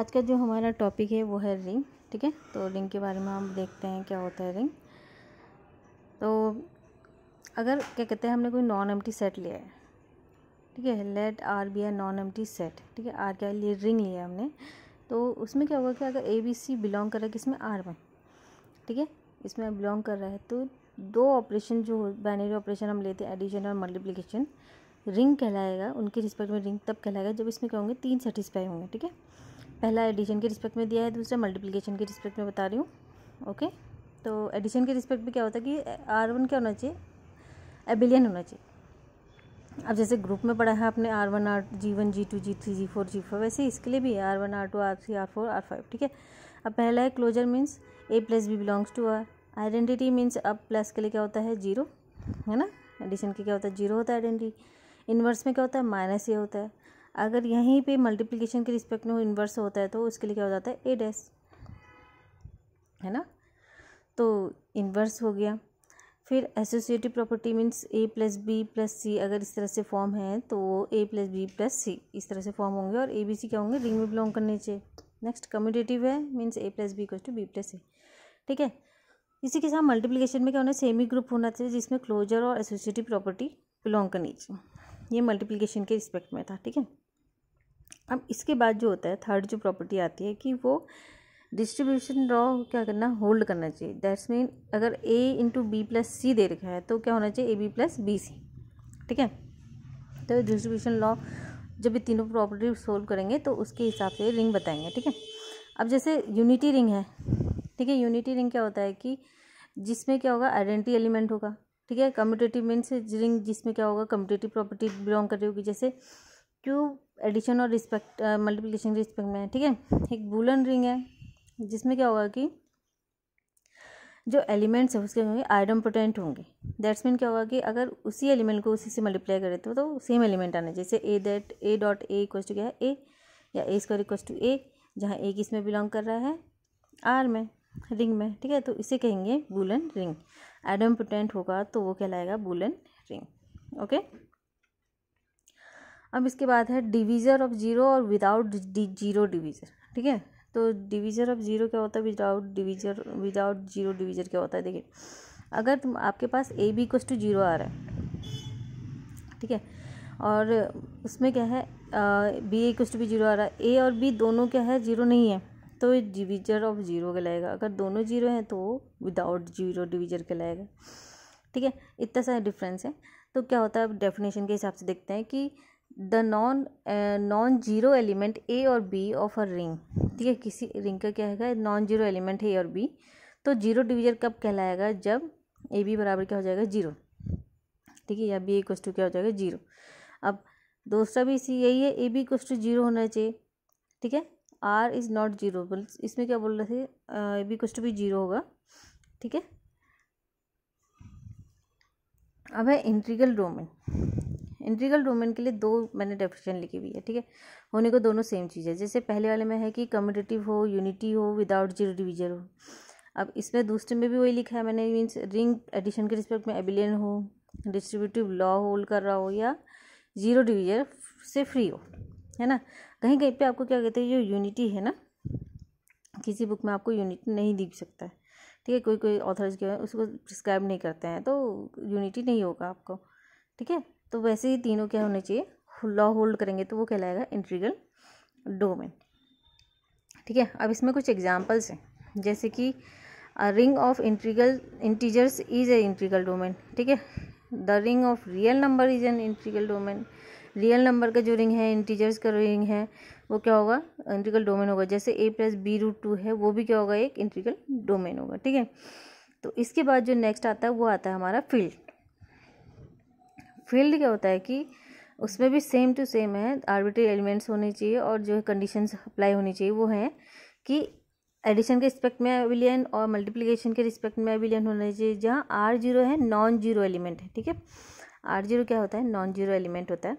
आज का जो हमारा टॉपिक है वो है रिंग ठीक है तो रिंग के बारे में हम देखते हैं क्या होता है रिंग तो अगर क्या कहते हैं हमने कोई नॉन एम सेट लिया है ठीक है लेट आर बी आर नॉन एम सेट ठीक है आर क्या लिए रिंग लिया हमने तो उसमें क्या होगा कि अगर ए बी सी बिलोंग कर रहा है किसमें आर में ठीक है इसमें बिलोंग कर रहा है तो दो ऑपरेशन जो बाइनरी ऑपरेशन हम लेते हैं एडिशन और मल्टीप्लिकेशन रिंग कहलाएगा उनके रिस्पेक्ट में रिंग तब कहलाएगा जब इसमें क्या होंगे तीन सेटिस्फाई होंगे ठीक है पहला एडिशन के रिस्पेक्ट में दिया है दूसरा मल्टीप्लिकेशन के रिस्पेक्ट में बता रही हूँ ओके तो एडिशन के रिस्पेक्ट में क्या होता है कि आर वन क्या होना चाहिए एबिलियन होना चाहिए अब जैसे ग्रुप में पढ़ा है आपने R one R G one G two G three G four G five वैसे इसके लिए भी R one R two R three R four R five ठीक है अब पहला है closure means A plus B belongs to R identity means अब प्लस के लिए क्या होता है जीरो है ना एडिशन के क्या होता है जीरो होता है आइडेंटिटी इन्वर्स में क्या होता है माइनस ये होता है अगर यहीं पे मल्टीप्लिकेशन के रिस्पेक्ट में इन्वर्स होता है तो उसके लिए क्या हो जाता है ए डैस है ना तो इन्वर्स हो गया फिर associative property means A plus B plus C अगर इस तरह से फॉर्म है तो वो A plus B plus C इस तरह से फॉर्म होंगे और ए बी सी क्या होंगे रिंग में बिलोंग करने चाहिए नेक्स्ट कम्यूटेटिव है means A plus B equal to B plus C ठीक है इसी के साथ मल्टीप्लिकेशन में क्या होना सेमी ग्रुप होना चाहिए जिसमें क्लोजर और एसोसिएटिव प्रॉपर्टी बिलोंग करनी चाहिए ये मल्टीप्लिकेशन के रिस्पेक्ट में था ठीक है अब इसके बाद जो होता है थर्ड जो प्रॉपर्टी आती है कि वो डिस्ट्रीब्यूशन रॉ क्या करना होल्ड करना चाहिए दैट्स मीन अगर A into B plus C दे रखा है तो क्या होना चाहिए A B plus B C ठीक है तो डिस्ट्रीब्यूशन लॉ जब ये तीनों प्रॉपर्टी सोल्व करेंगे तो उसके हिसाब से रिंग बताएंगे ठीक है अब जैसे यूनिटी रिंग है ठीक है यूनिटी रिंग क्या होता है कि जिसमें क्या होगा आइडेंटिटी एलिमेंट होगा ठीक है कम्यूटेटिव मीन्स रिंग जिसमें क्या होगा कम्यूटेटिव प्रॉपर्टी बिलोंग कर रही होगी जैसे क्यूब एडिशन और रिस्पेक्ट मल्टीप्लिकेशन रिस्पेक्ट में ठीक है एक बुलन रिंग है जिसमें क्या होगा कि जो एलिमेंट्स है उसके होंगे आयरन पोटेंट होंगे दैट्स मीन क्या होगा कि अगर उसी एलिमेंट को उसी से मल्टीप्लाई करें तो, तो सेम एलिमेंट आना जैसे A that A dot A equal to क्या है ए या ए स्क्वायर इक्व टू ए जहाँ ए किस में बिलोंग कर रहा है आर में रिंग में ठीक है तो इसे कहेंगे बुलन रिंग एडम पोटेंट होगा तो वो कहलाएगा बुलन रिंग ओके अब इसके बाद है डिवीज़र ऑफ ज़ीरो और विदाउट जीरो डिवीज़र ठीक है तो डिवीज़र ऑफ ज़ीरो क्या होता है without divisor without zero divisor क्या होता है देखिए अगर तुम आपके पास A B equals to zero आ रहा है ठीक है और उसमें क्या है B equals to B zero आ रहा है ए और बी दोनों क्या है जीरो नहीं है तो डिविजर ऑफ ज़ीरो कहलाएगा अगर दोनों जीरो हैं तो विदाउट जीरो डिवीजर कहलाएगा ठीक है इतना सारा डिफरेंस है तो क्या होता है डेफिनेशन के हिसाब से देखते हैं कि the non non zero element A और बी ऑफ अ रिंग ठीक है किसी रिंग का क्या है नॉन जीरो एलिमेंट ए और बी तो जीरो डिविजर कब कहलाएगा जब ए बी बराबर क्या हो जाएगा जीरो ठीक है या बी इक्वस टू क्या हो जाएगा जीरो अब दूसरा भी इसी यही है A B equals to zero होना चाहिए ठीक है आर इज़ नॉट जीरो इसमें क्या बोल रहे थे बी कुछ टू बी जीरो होगा ठीक है अब है इंट्रीगल डोमेन इंट्रीगल डोमेन के लिए दो मैंने डेफिनेशन लिखी हुई है ठीक है होने को दोनों सेम चीज़ है जैसे पहले वाले में है कि कम्यूटेटिव हो यूनिटी हो विदाउट जीरो डिविजन हो अब इसमें दूसरे में भी वही लिखा है मैंने मीन्स रिंग एडिशन के रिस्पेक्ट में एबिलियन हो डिस्ट्रीब्यूटिव लॉ होल्ड कर रहा हो या जीरो डिविजन से फ्री हो है ना कहीं कहीं पे आपको क्या कहते हैं जो यूनिटी है ना किसी बुक में आपको यूनिटी नहीं दिख सकता है ठीक है कोई कोई ऑथर्स जो है उसको प्रिस्क्राइब नहीं करते हैं तो यूनिटी नहीं होगा आपको ठीक है तो वैसे ही तीनों क्या होने चाहिए लॉ होल्ड करेंगे तो वो कहलाएगा इंट्रीगल डोमेन ठीक है अब इसमें कुछ एग्जाम्पल्स हैं जैसे कि ring of integral integers is a integral domain ठीक है the ring of real number is an integral domain real number का जो रिंग है इंटीजर्स का रिंग है वो क्या होगा इंट्रिकल डोमेन होगा जैसे A plus B root two है वो भी क्या होगा एक इंट्रिकल डोमेन होगा ठीक है तो इसके बाद जो नेक्स्ट आता है वो आता है हमारा फील्ड फील्ड क्या होता है कि उसमें भी सेम टू सेम है आर्बिट्री एलिमेंट्स होने चाहिए और जो कंडीशन अप्लाई होनी चाहिए वो है कि एडिशन के रिस्पेक्ट में एविलियन और मल्टीप्लिकेशन के रिस्पेक्ट में एविलियन होना चाहिए जहाँ आर जीरो है नॉन जीरो एलिमेंट है ठीक है आर जीरो क्या होता है नॉन जीरो एलिमेंट होता है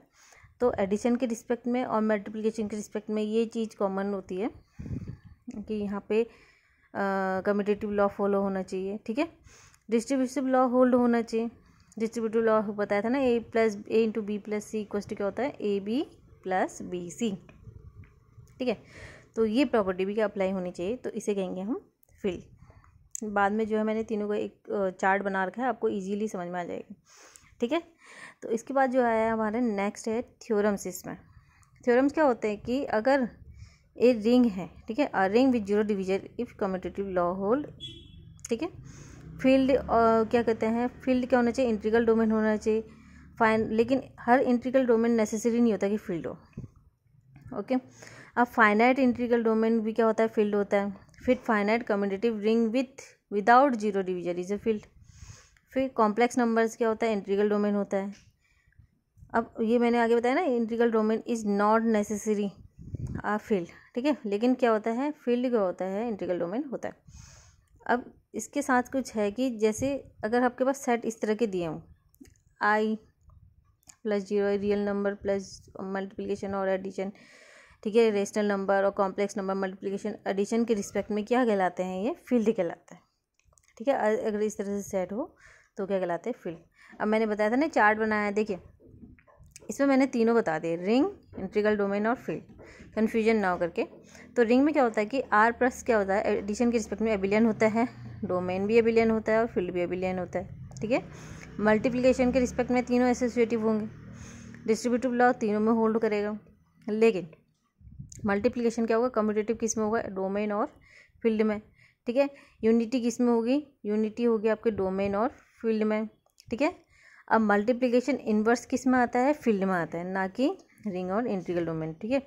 तो एडिशन के रिस्पेक्ट में और मल्टीप्लिकेशन के रिस्पेक्ट में ये चीज़ कॉमन होती है कि यहाँ पे कम्यूटेटिव लॉ फॉलो होना चाहिए ठीक है डिस्ट्रीब्यूटिव लॉ होल्ड होना चाहिए डिस्ट्रीब्यूटिव लॉ बताया था ना A plus A into B plus C question क्या होता है A B plus B C ठीक है तो ये प्रॉपर्टी भी क्या अप्लाई होनी चाहिए तो इसे कहेंगे हम फील्ड बाद में जो है मैंने तीनों का एक चार्ट बना रखा है आपको इजीली समझ में आ जाएगा ठीक है तो इसके बाद जो आया हमारे नेक्स्ट है थ्योरम्स इसमें थ्योरम्स क्या होते हैं कि अगर ए रिंग है ठीक है a ring with zero division if commutative law hold ठीक है फील्ड क्या कहते हैं फील्ड क्या होना चाहिए इंट्रिकल डोमेन होना चाहिए फाइन लेकिन हर इंट्रिकल डोमेन नेसेसरी नहीं होता कि फील्ड हो ओके अब फाइनाइट इंट्रिकल डोमेन भी क्या होता है फील्ड होता है फिर finite commutative ring with without zero division is a field फिर कॉम्प्लेक्स नंबर्स क्या होता है इंट्रीगल डोमेन होता है अब ये मैंने आगे बताया ना integral domain is not necessary a field ठीक है लेकिन क्या होता है फील्ड क्या होता है इंट्रीगल डोमेन होता है अब इसके साथ कुछ है कि जैसे अगर आपके पास सेट इस तरह के दिए हों I plus zero real number plus multiplication और एडिशन ठीक है रेशनल नंबर और कॉम्प्लेक्स नंबर मल्टीप्लिकेशन एडिशन के रिस्पेक्ट में क्या कहलाते हैं ये फील्ड कहलाते हैं ठीक है अगर इस तरह से सेट हो तो क्या कहलाते हैं फील्ड अब मैंने बताया था ना चार्ट बनाया है देखिए इसमें मैंने तीनों बता दिए रिंग इंट्रीगल डोमेन और फील्ड कन्फ्यूजन ना हो करके तो रिंग में क्या होता है कि आर प्लस क्या होता है एडिशन के रिस्पेक्ट में एबिलियन होता है डोमेन भी एबिलियन होता है और फील्ड भी एबिलियन होता है ठीक है मल्टीप्लीकेशन के रिस्पेक्ट में तीनों एसोसिएटिव होंगे डिस्ट्रीब्यूटिव लॉ तीनों में होल्ड करेगा लेकिन मल्टीप्लीकेशन क्या होगा कम्यूटेटिव किस में होगा डोमेन और फील्ड में ठीक है यूनिटी किस में होगी यूनिटी होगी आपके डोमेन और फील्ड में ठीक है अब मल्टीप्लिकेशन इन्वर्स किस में आता है फील्ड में आता है ना कि रिंग और इंट्रीगल डोमेन ठीक है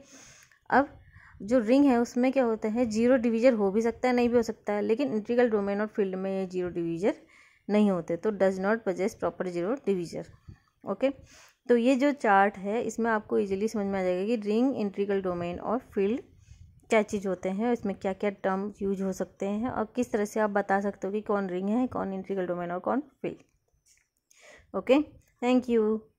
अब जो रिंग है उसमें क्या होता है जीरो डिवीजर हो भी सकता है नहीं भी हो सकता है लेकिन इंट्रीगल डोमेन और फील्ड में ये जीरो डिवीजर नहीं होते तो does not possess proper zero divisor okay तो ये जो चार्ट है इसमें आपको इजीली समझ में आ जाएगा कि रिंग इंट्रीगल डोमेन और फील्ड क्या चीज़ होते हैं इसमें क्या क्या टर्म यूज हो सकते हैं और किस तरह से आप बता सकते हो कि कौन रिंग है कौन इंट्रीगल डोमेन और कौन फील्ड ओके थैंक यू